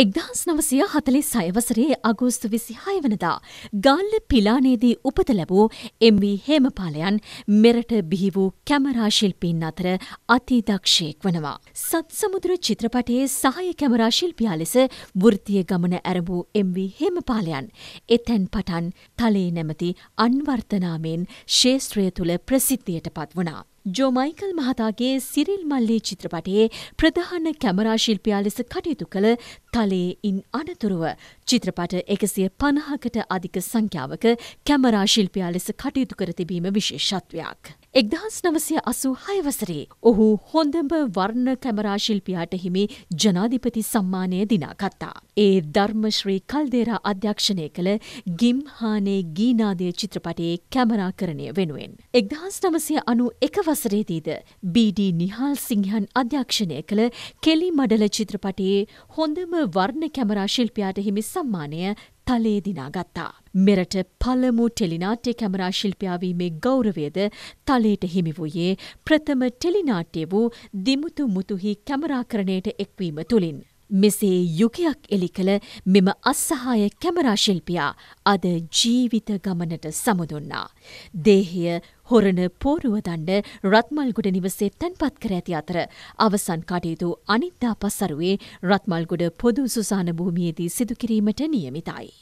එක්දහස් නවසය හතලි සයවසරේ අගෝස්තු විසිහය වනදා ගල්ල පිලානේදී උපත ලැබූ එම්වී හේමපාලයන් මෙරට බිහි වූ කැමරාශිල්පීන් අතර අතිදක්ෂයෙක් වනවා. සත් සමුදුර චිත්‍රපටයේ සහය කැමරාශිල්පියා ලෙස වෘතිය ගමන ඇරඹූ එම්වී හේමපාලයන් එතැන් පටන් තලේ නැමති අන්වර්තනාමෙන් ශේෂත්‍රය තුළ ප්‍රසිද්ධියට පත් වනා. ජෝ මයිකල් මහතාගේ සිරිල් මල්ලේ චිත්‍රපටයේ ප්‍රධාන කැමරා ශිල්පියා ලෙස කටයුතු කළ තලයේ ඉන් අනතුරුව චිත්‍රපට එකසිය පණහකට අධික සංඛ්‍යාවක කැමරා ශිල්පියා ලෙස කටයුතු කර තිබීම විශේෂත්වයක්. එක්දහස් නවසය අසු හයවසරේ ඔහු හොඳඹ වර්ණ කැමරා ශිල්පියාට හිමි ජනාධිපති සම්මානය දිනාගත්තා. ඒ ධර්මශ්‍රී කල්දේරා අධ්‍යක්ෂණය කළ ගිම්හානේ ගීනාදය චිත්‍රපටයේ කැමරාකරණය වෙනුවෙන්. එක්දහස් නවසය අනු එකව වසරේදීද BD නිහාල් සිංහන් අධ්‍යක්ෂණය කළ කෙලි මඩල චිත්‍රපටයේ හොඳම වර්ණ කැමරා ශිල්පියාට හිමි සම්මානය තලේ දිනාගත්තා. මෙරට පළමු ටෙලිනාට්‍ය කැමරා ශිල්පියාවීමේ ගෞරවයද තලේට හිමි වූයේ ප්‍රථම ටෙලිනාට්‍ය වූ දිමුතු මුතුහි කැමරාකරණයට එක්වීම තුළින්. මෙසේ යුගයක් එලි කළ මෙම අස්සහාය කැමරාශිල්පියා අද ජීවිත ගමනට සමුදුන්නා. දේහය හොරණ පෝරුවදන්න රත්මල්ගුඩ නිවසේ තැන්පත් කර ඇති අතර අවසන් කටයුතු අනිත්තා පස්සරුවේ රත්මල්ගුඩ පොදු සුසාන භූමියේදී සිදුකිරීමට නියමිතයි.